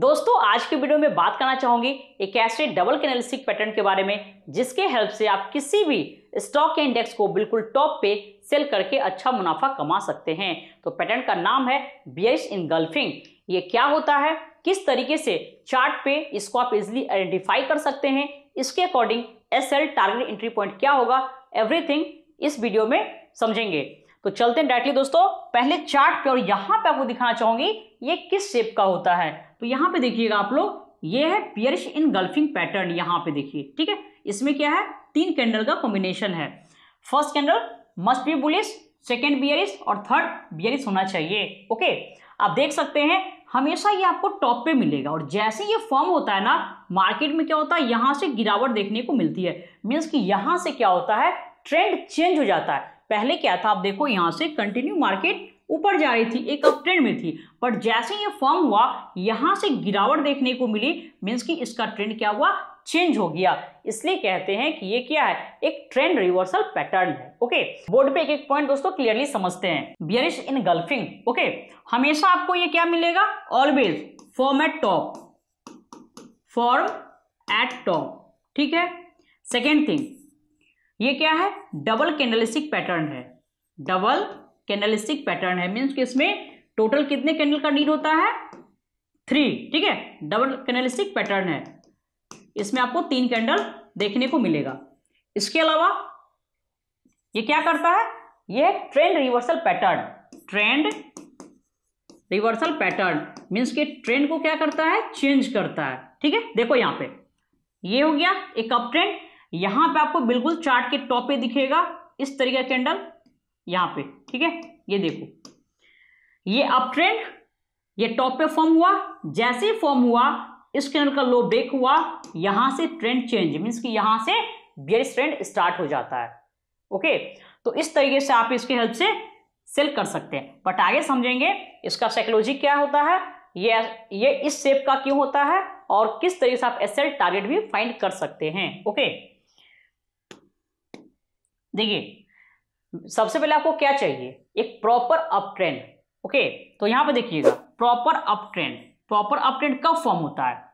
दोस्तों आज के वीडियो में बात करना चाहूंगी एक ऐसे डबल कैनलिस्टिक पैटर्न के बारे में जिसके हेल्प से आप किसी भी स्टॉक या इंडेक्स को बिल्कुल टॉप पे सेल करके अच्छा मुनाफा कमा सकते हैं तो पैटर्न का नाम है बियस इनगल्फिंग ये क्या होता है किस तरीके से चार्ट पे इसको आप इजिली आइडेंटिफाई कर सकते हैं इसके according as target entry point क्या होगा एवरीथिंग इस वीडियो में समझेंगे तो चलते हैं डायरेक्टली दोस्तों पहले चार्ट पे और यहाँ पे आपको दिखाना चाहूंगी ये किस शेप का होता है तो यहाँ पे देखिएगा आप लोग ये है पियरिश इन गल्फिंग पैटर्न यहाँ पे देखिए ठीक है इसमें क्या है तीन कैंडल का कॉम्बिनेशन है first candle must be bullish second bearish और थर्ड बियरिश होना चाहिए ओके आप देख सकते हैं हमेशा ये आपको टॉप पे मिलेगा और जैसे ये फॉर्म होता है ना मार्केट में क्या होता है यहाँ से गिरावट देखने को मिलती है मीन्स कि यहां से क्या होता है ट्रेंड चेंज हो जाता है पहले क्या था आप देखो यहाँ से कंटिन्यू मार्केट ऊपर जा रही थी एक अपट्रेंड में थी बट जैसे ये फॉर्म हुआ यहाँ से गिरावट देखने को मिली मीन्स कि इसका ट्रेंड क्या हुआ चेंज हो गया इसलिए कहते हैं कि ये क्या है एक ट्रेंड रिवर्सल पैटर्न है ओके बोर्ड पे एक एक पॉइंट दोस्तों क्लियरली समझते हैं बियरिश इन गल्फिंग ओके हमेशा आपको ये क्या मिलेगा always form at top form at top ठीक है सेकेंड थिंग ये क्या है डबल कैंडलिस्टिक पैटर्न है डबल कैंडलिस्टिक पैटर्न है मीन्स कि इसमें टोटल कितने कैंडल का नीड होता है थ्री ठीक है डबल कैंडलिस्टिक पैटर्न है इसमें आपको तीन कैंडल देखने को मिलेगा इसके अलावा ये क्या करता है ये trend reversal pattern trend reversal pattern means के ट्रेंड को क्या करता है चेंज करता है ठीक है देखो यहां पे ये हो गया एक अप ट्रेंड यहां पे आपको बिल्कुल चार्ट के टॉप पे दिखेगा इस तरीके का कैंडल यहां पे ठीक है ये देखो ये अप ट्रेंड ये टॉप पे फॉर्म हुआ जैसे फॉर्म हुआ इस कैंडल का लो ब्रेक हुआ यहां से ट्रेंड चेंज मीन कि यहां से बेयरिश ट्रेंड स्टार्ट हो जाता है ओके तो इस तरीके से आप इसके हेल्प से सेल कर सकते हैं बट आगे समझेंगे इसका साइकोलॉजी क्या होता है ये ये इस शेप का क्यों होता है और किस तरीके से आप एसएल टारगेट भी फाइंड कर सकते हैं ओके देखिए सबसे पहले आपको क्या चाहिए एक प्रॉपर अप ट्रेंड ओके तो यहां पे देखिएगा proper up trend proper up trend कब फॉर्म होता है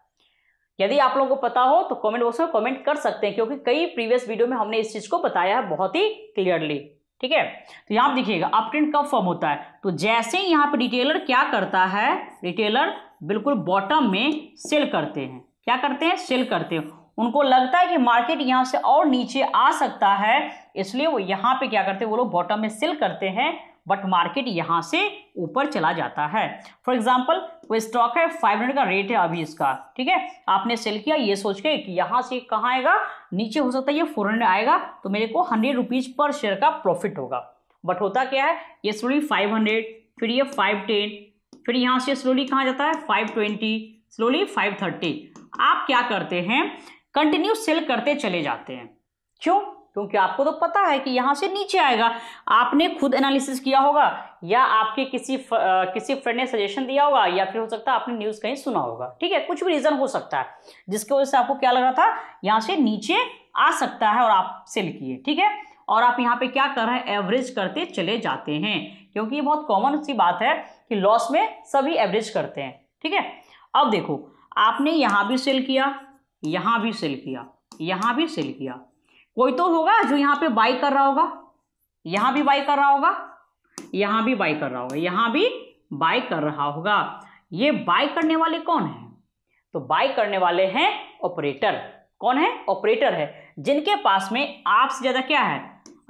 यदि आप लोगों को पता हो तो कमेंट बॉक्स में कमेंट कर सकते हैं क्योंकि कई प्रीवियस वीडियो में हमने इस चीज को बताया है बहुत ही क्लियरली ठीक है तो यहां पर देखिएगा अप ट्रेंड कब फॉर्म होता है तो जैसे ही यहाँ पर रिटेलर क्या करता है रिटेलर बिल्कुल बॉटम में सेल करते हैं क्या करते हैं सेल करते हैं उनको लगता है कि मार्केट यहाँ से और नीचे आ सकता है इसलिए वो यहाँ पे क्या करते हैं वो लोग बॉटम में सेल करते हैं बट मार्केट यहाँ से ऊपर चला जाता है फॉर एग्जाम्पल कोई स्टॉक है फाइव हंड्रेड का रेट है अभी इसका ठीक है आपने सेल किया ये सोच के कि यहाँ से कहाँ आएगा नीचे हो सकता है ये फोर हंड्रेड आएगा तो मेरे को हंड्रेड रुपीज़ पर शेयर का प्रॉफिट होगा बट होता क्या है ये स्लोली फाइव हंड्रेड फिर ये फाइव टेन फिर यहाँ से स्लोली कहाँ जाता है five twenty slowly five thirty आप क्या करते हैं कंटिन्यू सेल करते चले जाते हैं क्यों क्योंकि आपको तो पता है कि यहाँ से नीचे आएगा आपने खुद एनालिसिस किया होगा या आपके किसी फ, आ, किसी फ्रेंड ने सजेशन दिया होगा या फिर हो सकता है आपने न्यूज़ कहीं सुना होगा ठीक है कुछ भी रीज़न हो सकता है जिसकी वजह से आपको क्या लग रहा था यहाँ से नीचे आ सकता है और आप सेल किए ठीक है और आप यहाँ पे क्या कर रहे हैं एवरेज करते चले जाते हैं क्योंकि ये बहुत कॉमन सी बात है कि लॉस में सभी एवरेज करते हैं ठीक है अब देखो आपने यहाँ भी सेल किया यहां भी सेल किया यहां भी सेल किया कोई तो होगा जो यहां पे बाई कर रहा होगा यहां भी बाई कर रहा होगा यहां भी बाई कर रहा होगा यहां भी बाई कर रहा होगा ये बाई करने वाले कौन है तो बाई करने वाले हैं ऑपरेटर कौन है ऑपरेटर है जिनके पास में आपसे ज़्यादा क्या है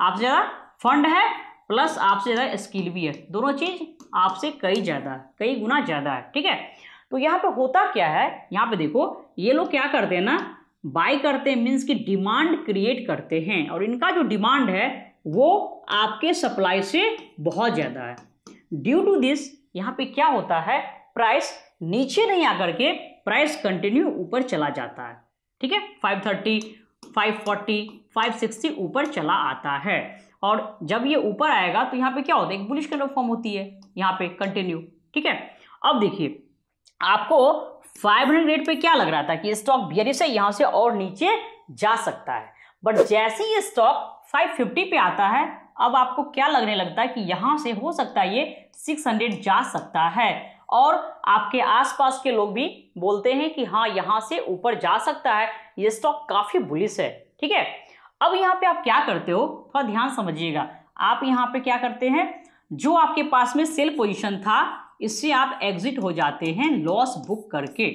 आपसे ज़्यादा फंड है प्लस आपसे ज़्यादा स्किल भी है दोनों चीज़ आपसे कई ज़्यादा कई गुना ज़्यादा है ठीक है तो यहाँ पे होता क्या है यहाँ पे देखो ये लोग क्या करते हैं ना बाई करते हैं मीन्स की डिमांड क्रिएट करते हैं और इनका जो डिमांड है वो आपके सप्लाई से बहुत ज़्यादा है ड्यू टू दिस यहाँ पे क्या होता है प्राइस नीचे नहीं आकर के प्राइस कंटिन्यू ऊपर चला जाता है ठीक है five thirty five forty five sixty ऊपर चला आता है और जब ये ऊपर आएगा तो यहाँ पे क्या होता है एक बुलिश कैंडल फॉर्म होती है यहाँ पे कंटिन्यू ठीक है अब देखिए आपको 500 रेट पे क्या लग रहा था कि स्टॉक बियरिश है यहां से और नीचे जा सकता है बट जैसे ही स्टॉक 550 पे आता है अब आपको क्या लगने लगता है कि यहाँ से हो सकता है ये 600 जा सकता है और आपके आसपास के लोग भी बोलते हैं कि हाँ यहाँ से ऊपर जा सकता है ये स्टॉक काफ़ी बुलिस है ठीक है अब यहाँ पे आप क्या करते हो थोड़ा ध्यान समझिएगा आप यहाँ पे क्या करते हैं जो आपके पास में सेल पोजीशन था इससे आप एग्जिट हो जाते हैं लॉस बुक करके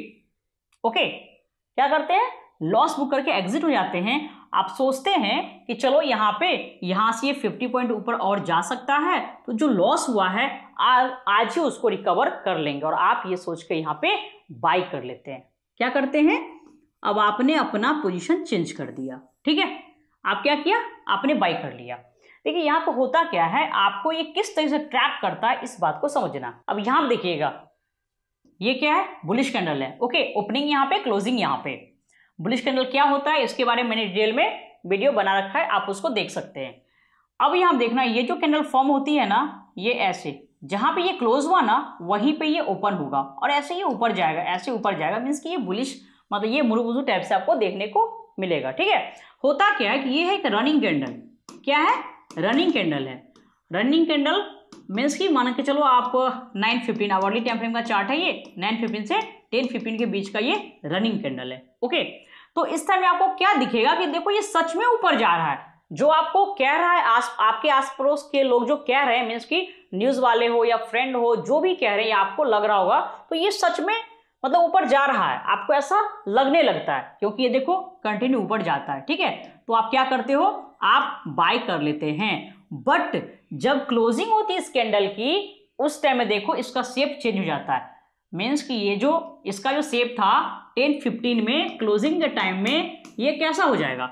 ओके क्या करते हैं लॉस बुक करके एग्जिट हो जाते हैं आप सोचते हैं कि चलो यहाँ पे यहाँ से ये फिफ्टी पॉइंट ऊपर और जा सकता है तो जो लॉस हुआ है आ, आज ही उसको रिकवर कर लेंगे और आप ये सोच के यहाँ पे बाई कर लेते हैं क्या करते हैं अब आपने अपना पोजीशन चेंज कर दिया ठीक है आप क्या किया आपने बाई कर लिया देखिए यहाँ पर होता क्या है आपको ये किस तरह से ट्रैप करता है इस बात को समझना अब यहां देखिएगा ये क्या है बुलिश कैंडल है ओके ओपनिंग यहाँ पे क्लोजिंग यहाँ पे बुलिश कैंडल क्या होता है इसके बारे में मैंने डिटेल में वीडियो बना रखा है आप उसको देख सकते हैं अब यहाँ देखना ये जो कैंडल फॉर्म होती है ना ये ऐसे जहां पे ये क्लोज हुआ ना वहीं पे ये ओपन होगा और ऐसे ये ऊपर जाएगा ऐसे ऊपर जाएगा मीन्स कि ये बुलिश मतलब ये मुरुबुजू टाइप से आपको देखने को मिलेगा ठीक है होता क्या है कि ये है एक रनिंग कैंडल क्या है रनिंग कैंडल है रनिंग कैंडल मीन्स की मान के चलो आप 9:15 आवर्ली टाइम फ्रेम का चार्ट है ये 9:15 से 10:15 के बीच का ये रनिंग कैंडल है ओके तो इस टाइम आपको क्या दिखेगा कि देखो ये सच में ऊपर जा रहा है जो आपको कह रहा है आस आपके आस पड़ोस के लोग जो कह रहे हैं मीन्स की न्यूज़ वाले हो या फ्रेंड हो जो भी कह रहे हैं आपको लग रहा होगा तो ये सच में मतलब ऊपर जा रहा है आपको ऐसा लगने लगता है क्योंकि ये देखो कंटिन्यू ऊपर जाता है ठीक है तो आप क्या करते हो आप बाय कर लेते हैं बट जब क्लोजिंग होती है इस कैंडल की उस टाइम में देखो इसका शेप चेंज हो जाता है मीन्स कि ये जो इसका जो शेप था टेन फिफ्टीन में क्लोजिंग के टाइम में ये कैसा हो जाएगा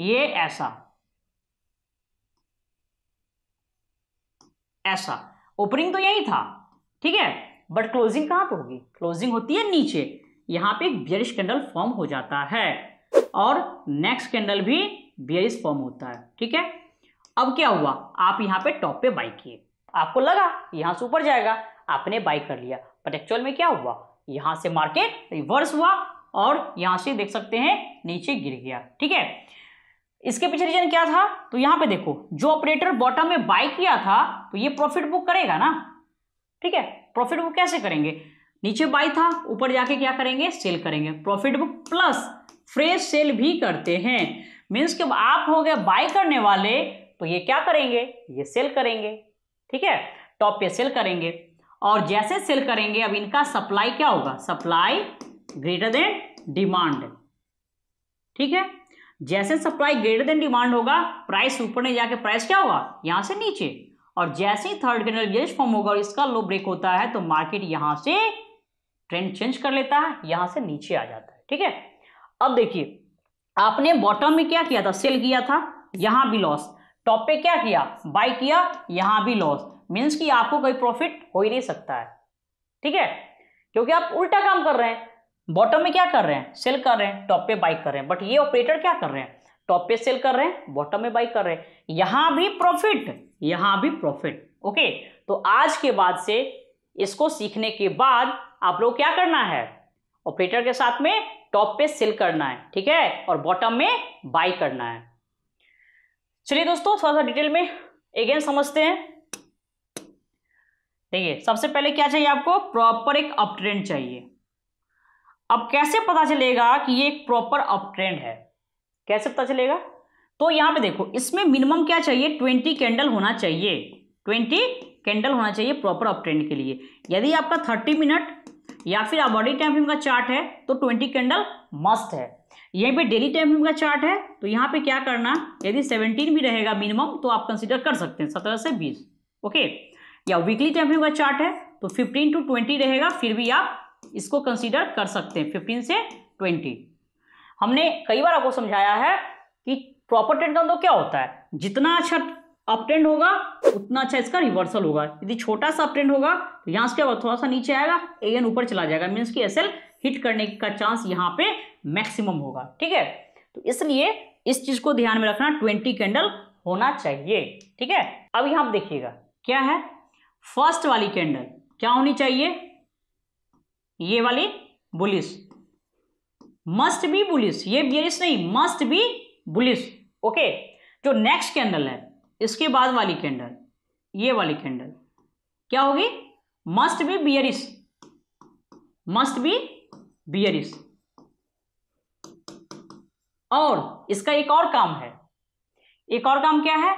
ये ऐसा ऐसा ओपनिंग तो यही था ठीक है बट क्लोजिंग कहां पे होगी क्लोजिंग होती है नीचे यहां पे एक बियरिश कैंडल फॉर्म हो जाता है और नेक्स्ट कैंडल भी बियरिस फॉर्म होता है ठीक है अब क्या हुआ आप यहाँ पे टॉप पे बाई किए आपको लगा यहाँ से ऊपर जाएगा आपने बाई कर लिया बट एक्चुअल में क्या हुआ यहाँ से मार्केट रिवर्स हुआ और यहाँ से देख सकते हैं नीचे गिर गया ठीक है इसके पीछे रीजन क्या था तो यहाँ पे देखो जो ऑपरेटर बॉटम में बाय किया था तो ये प्रॉफिट बुक करेगा ना ठीक है प्रॉफिट बुक कैसे करेंगे नीचे बाई था ऊपर जाके क्या करेंगे सेल करेंगे profit book plus fresh sell भी करते हैं मीन्स कि आप हो गए बाय करने वाले तो ये क्या करेंगे ये सेल करेंगे ठीक है टॉप पे सेल करेंगे और जैसे सेल करेंगे अब इनका सप्लाई क्या होगा सप्लाई ग्रेटर देन डिमांड ठीक है जैसे सप्लाई ग्रेटर देन डिमांड होगा प्राइस ऊपर नहीं जाके प्राइस क्या होगा यहां से नीचे और जैसे ही थर्ड कैंडल बेरिश फॉर्म होगा और इसका लो ब्रेक होता है तो मार्केट यहां से ट्रेंड चेंज कर लेता है यहां से नीचे आ जाता है ठीक है अब देखिए आपने बॉटम में क्या किया था सेल किया था यहां भी लॉस टॉप पे क्या किया बाय किया यहां भी लॉस मीन्स कि आपको कोई प्रॉफिट हो ही नहीं सकता है ठीक है क्योंकि आप उल्टा काम कर रहे हैं बॉटम में क्या कर रहे हैं सेल कर रहे हैं टॉप पे बाइक कर रहे हैं बट ये ऑपरेटर क्या कर रहे हैं टॉप पे सेल कर रहे हैं बॉटम में बाई कर रहे हैं यहां भी प्रॉफिट यहां भी प्रॉफिट ओके तो आज के बाद से इसको सीखने के बाद आप लोग क्या करना है ऑपरेटर के साथ में टॉप पे सेल करना है ठीक है और बॉटम में बाई करना है चलिए दोस्तों थोड़ा सा डिटेल में अगेन समझते हैं देखिए सबसे पहले क्या चाहिए आपको प्रॉपर एक अप ट्रेंड चाहिए अब कैसे पता चलेगा कि ये एक प्रॉपर अप ट्रेंड है कैसे पता चलेगा तो यहां पे देखो इसमें मिनिमम क्या चाहिए ट्वेंटी कैंडल होना चाहिए ट्वेंटी कैंडल होना चाहिए प्रॉपर अप ट्रेंड के लिए यदि आपका थर्टी मिनट या फिर बॉडी टाइम फ्रेम का चार्ट है तो ट्वेंटी कैंडल मस्त है यहीं पे डेली टाइम फ्रेम का चार्ट है तो यहाँ पे क्या करना यदि सेवनटीन भी रहेगा मिनिमम तो आप कंसिडर कर सकते हैं सत्रह से बीस ओके या वीकली टाइम फ्रेम का चार्ट है तो फिफ्टीन टू ट्वेंटी रहेगा फिर भी आप इसको कंसिडर कर सकते हैं फिफ्टीन से ट्वेंटी हमने कई बार आपको समझाया है कि प्रॉपर ट्रेंड का मतलब क्या होता है जितना अच्छा अपट्रेंड होगा उतना अच्छा इसका रिवर्सल होगा यदि छोटा सा अपट्रेंड होगा तो यहाँ से क्या थोड़ा सा नीचे आएगा एन ऊपर चला जाएगा मीन्स की एस हिट करने का चांस यहाँ पे मैक्सिमम होगा ठीक है तो इसलिए इस चीज को ध्यान में रखना ट्वेंटी कैंडल होना चाहिए ठीक है अब यहां देखिएगा क्या है फर्स्ट वाली कैंडल क्या होनी चाहिए ये वाली बुलिस मस्ट बी बुलिस ये बियरिस नहीं मस्ट बी बुलिस ओके जो नेक्स्ट कैंडल है इसके बाद वाली कैंडल ये वाली कैंडल क्या होगी must be bearish must be bearish और इसका एक और काम है एक और काम क्या है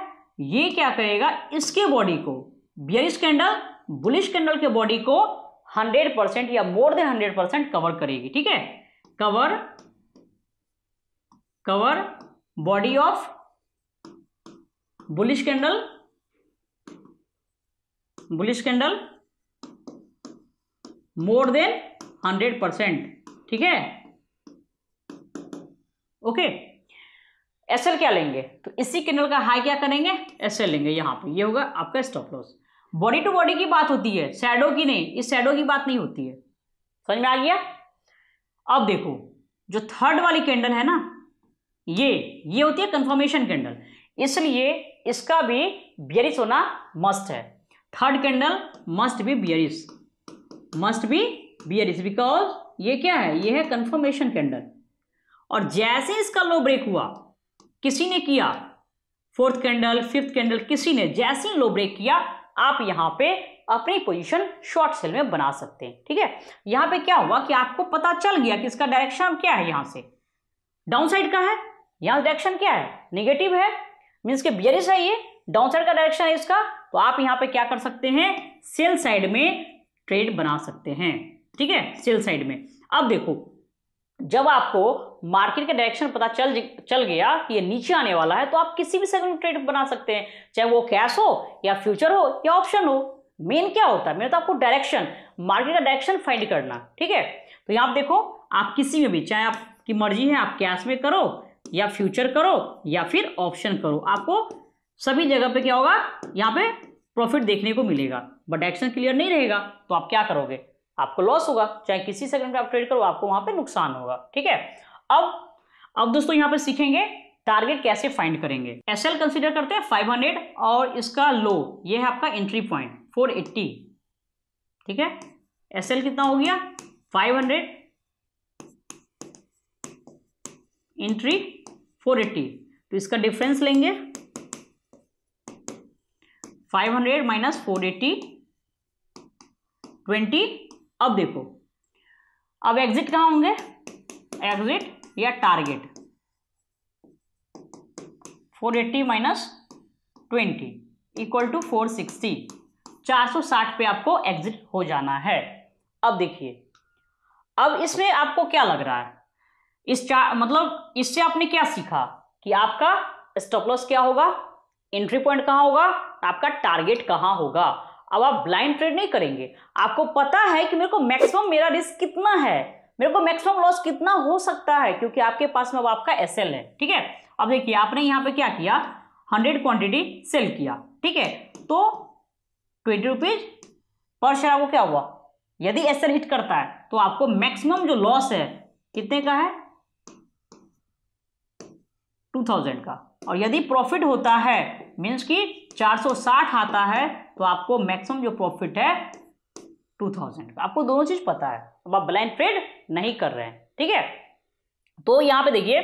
ये क्या करेगा इसके बॉडी को बियरिस कैंडल बुलिश कैंडल के बॉडी को 100 परसेंट या मोर देन 100 परसेंट कवर करेगी ठीक है cover cover body of bullish candle bullish candle more than hundred percent ठीक है ओके एस एल क्या लेंगे तो इसी कैंडल का हाई क्या करेंगे एस एल लेंगे यहां पे ये होगा आपका stop loss body to body की बात होती है सैडो की नहीं इस सैडो की बात नहीं होती है समझ में आ गया अब देखो जो थर्ड वाली कैंडल है ना ये ये होती है कंफर्मेशन कैंडल इसलिए इसका भी बियरिश होना मस्ट है third candle must be bearish must be bearish because ये क्या है ये है कंफर्मेशन कैंडल और जैसे इसका लो ब्रेक हुआ किसी ने किया फोर्थ कैंडल फिफ्थ कैंडल किसी ने जैसे ही लो ब्रेक किया आप यहां पे अपनी पोजीशन शॉर्ट सेल में बना सकते हैं ठीक है यहां पे क्या हुआ कि आपको पता चल गया कि इसका डायरेक्शन क्या है यहां से डाउन साइड का है यहां डायरेक्शन क्या है निगेटिव है मीन्स के बियरिश है ये डाउन साइड का डायरेक्शन है इसका तो आप यहाँ पे क्या कर सकते हैं सेल साइड में ट्रेड बना सकते हैं ठीक है सेल साइड में अब देखो जब आपको मार्केट का डायरेक्शन पता चल चल गया कि ये नीचे आने वाला है तो आप किसी भी सेगमेंट ट्रेड बना सकते हैं चाहे वो कैश हो या फ्यूचर हो या ऑप्शन हो मेन क्या होता है मेन तो आपको डायरेक्शन मार्केट का डायरेक्शन फाइंड करना ठीक है तो यहां आप देखो आप किसी में भी चाहे आपकी मर्जी है आप कैश में करो या फ्यूचर करो या फिर ऑप्शन करो आपको सभी जगह पे क्या होगा यहाँ पे प्रॉफिट देखने को मिलेगा बट एक्शन क्लियर नहीं रहेगा तो आप क्या करोगे आपको लॉस होगा चाहे किसी सेकंड पे आप ट्रेड करो आपको वहां पे नुकसान होगा ठीक है अब अब दोस्तों यहाँ पे सीखेंगे टारगेट कैसे फाइंड करेंगे एस एल कंसिडर करते हैं हंड्रेड और इसका लो ये है आपका एंट्री पॉइंट एट्टी ठीक है एस एल कितना हो गया हंड्रेड एंट्री फोर एट्टी तो इसका डिफरेंस लेंगे five hundred minus four eighty twenty अब देखो अब एग्जिट कहां होंगे एग्जिट या target four eighty minus twenty equal to four sixty चार सौ साठ पे आपको एग्जिट हो जाना है अब देखिए अब इसमें आपको क्या लग रहा है इस चार मतलब इससे आपने क्या सीखा कि आपका स्टॉप लॉस क्या होगा एंट्री पॉइंट कहाँ होगा आपका टारगेट कहाँ होगा अब आप ब्लाइंड ट्रेड नहीं करेंगे आपको पता है कि मेरे को मैक्सिमम मेरा रिस्क कितना है मेरे को मैक्सिमम लॉस कितना हो सकता है क्योंकि आपके पास में अब आपका एस है ठीक है अब देखिए आपने यहाँ पे क्या किया हंड्रेड क्वांटिटी सेल किया ठीक है तो ट्वेंटी रुपीज पर शेयर आपको क्या हुआ यदि एस हिट करता है तो आपको मैक्सिमम जो लॉस है कितने का है 2000 थाउजेंड का और यदि प्रॉफिट होता है मीन्स कि 460 आता है तो आपको मैक्सिमम जो प्रॉफिट है 2000 का आपको दोनों चीज पता है अब आप ब्लाइंड ट्रेड नहीं कर रहे हैं ठीक है तो यहाँ पे देखिए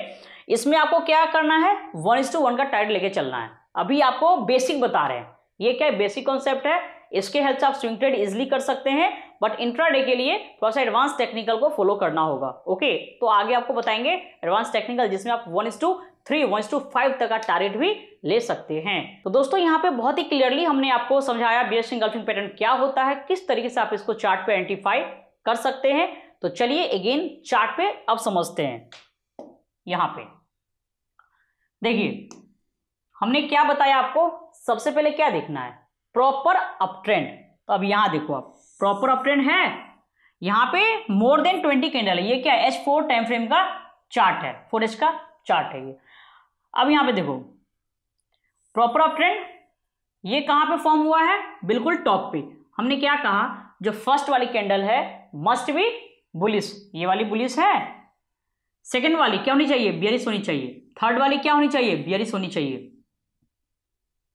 इसमें आपको क्या करना है वन इज टू वन का टाइट लेके चलना है अभी आपको बेसिक बता रहे हैं ये क्या है बेसिक कॉन्सेप्ट है इसके हेल्प से आप स्विंग ट्रेड इजिली कर सकते हैं बट इंट्राडे के लिए थोड़ा सा एडवांस टेक्निकल को फॉलो करना होगा ओके तो आगे आपको बताएंगे एडवांस टेक्निकल जिसमें आप one is to three one to five तक का टारगेट भी ले सकते हैं तो दोस्तों यहाँ पे बहुत ही क्लियरली हमने आपको समझाया एस इंगल्फिंग पैटर्न क्या होता है किस तरीके से आप इसको चार्ट पे आइडेंटिफाई कर सकते हैं तो चलिए अगेन चार्ट पे अब समझते हैं यहां पे देखिए हमने क्या बताया आपको सबसे पहले क्या देखना है प्रॉपर अप ट्रेंड तो अब यहां देखो आप प्रॉपर अप ट्रेंड है यहां पे मोर देन ट्वेंटी कैंडल है ये क्या एच फोर टाइम फ्रेम का चार्ट है फोर एच का चार्ट है ये अब यहां पे देखो प्रॉपर ऑफ ट्रेंड ये कहां पे फॉर्म हुआ है बिल्कुल टॉप पे हमने क्या कहा जो फर्स्ट वाली कैंडल है मस्ट बी बुलिस ये वाली बुलिस है सेकेंड वाली क्या होनी चाहिए बियरिस होनी चाहिए थर्ड वाली क्या होनी चाहिए बियरिस होनी चाहिए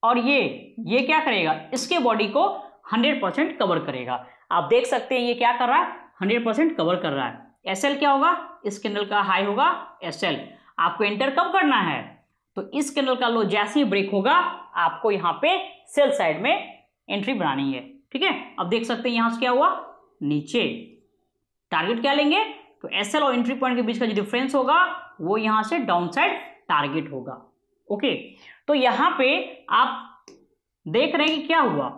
और ये ये क्या करेगा इसके बॉडी को 100% कवर करेगा आप देख सकते हैं ये क्या कर रहा है 100% कवर कर रहा है एस क्या होगा इस कैंडल का हाई होगा एस आपको एंटर कब करना है तो इस कैंडल का लो जैसे ही ब्रेक होगा आपको यहां पे सेल साइड में एंट्री बनानी है ठीक है अब देख सकते हैं यहां से क्या हुआ नीचे टारगेट क्या लेंगे तो एसएल और एंट्री पॉइंट के बीच का जो डिफरेंस होगा वो यहां से डाउन साइड टारगेट होगा ओके तो यहां पे आप देख रहे हैं कि क्या हुआ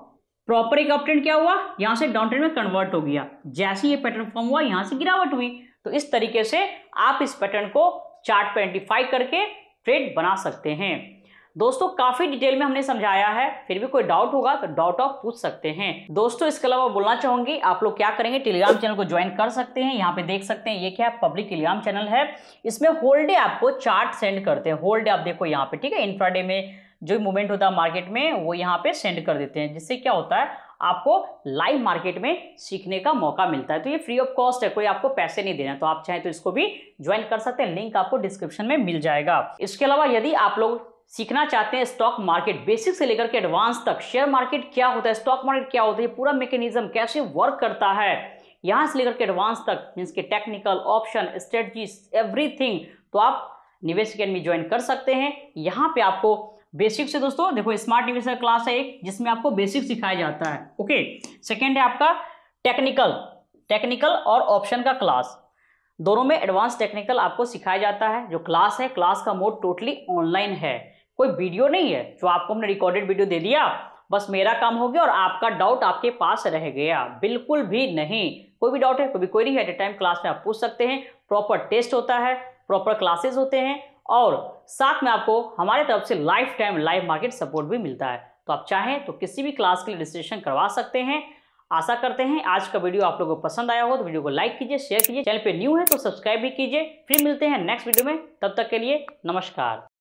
प्रॉपर एक अपट्रेंड क्या हुआ यहां से डाउन ट्रेंड में कन्वर्ट हो गया जैसे ये पैटर्न फॉर्म हुआ यहां से गिरावट हुई तो इस तरीके से आप इस पैटर्न को चार्ट पे आइडेंटिफाई करके ट्रेड बना सकते हैं दोस्तों काफी डिटेल में हमने समझाया है फिर भी कोई डाउट होगा तो डाउट आप पूछ सकते हैं दोस्तों इसके अलावा बोलना चाहूंगी आप लोग क्या करेंगे टेलीग्राम चैनल को ज्वाइन कर सकते हैं यहाँ पे देख सकते हैं ये क्या पब्लिक टेलीग्राम चैनल है इसमें होल डे आपको चार्ट सेंड करते हैं होल डे आप देखो यहाँ पे ठीक है इंफ्राडे में जो मूवमेंट होता है मार्केट में वो यहाँ पे सेंड कर देते हैं जिससे क्या होता है आपको लाइव मार्केट में सीखने का मौका मिलता है तो ये फ्री ऑफ कॉस्ट है कोई आपको पैसे नहीं देना तो आप चाहें तो इसको भी ज्वाइन कर सकते हैं लिंक आपको डिस्क्रिप्शन में मिल जाएगा इसके अलावा यदि आप लोग सीखना चाहते हैं स्टॉक मार्केट बेसिक से लेकर के एडवांस तक शेयर मार्केट क्या होता है स्टॉक मार्केट क्या होता है पूरा मैकेनिज्म कैसे वर्क करता है यहाँ से लेकर के एडवांस तक मीन्स के टेक्निकल ऑप्शन स्ट्रेटजी एवरीथिंग तो आप निवेश अकेडमी ज्वाइन कर सकते हैं यहाँ पे आपको बेसिक से दोस्तों देखो स्मार्ट इन्वेस्टर क्लास है एक जिसमें आपको बेसिक सिखाया जाता है ओके सेकेंड है आपका टेक्निकल टेक्निकल और ऑप्शन का क्लास दोनों में एडवांस टेक्निकल आपको सिखाया जाता है जो क्लास है क्लास का मोड टोटली ऑनलाइन है कोई वीडियो नहीं है जो आपको हमने रिकॉर्डेड वीडियो दे दिया बस मेरा काम हो गया और आपका डाउट आपके पास रह गया बिल्कुल भी नहीं कोई भी डाउट है कोई भी क्वेरी है एट ए टाइम क्लास में आप पूछ सकते हैं प्रॉपर टेस्ट होता है प्रॉपर क्लासेस होते हैं और साथ में आपको हमारे तरफ से life time live market support भी मिलता है तो आप चाहें तो किसी भी क्लास के लिए रजिस्ट्रेशन करवा सकते हैं आशा करते हैं आज का वीडियो आप लोगों को पसंद आया हो तो वीडियो को लाइक कीजिए शेयर कीजिए चैनल पे न्यू है तो सब्सक्राइब भी कीजिए फिर मिलते हैं नेक्स्ट वीडियो में तब तक के लिए नमस्कार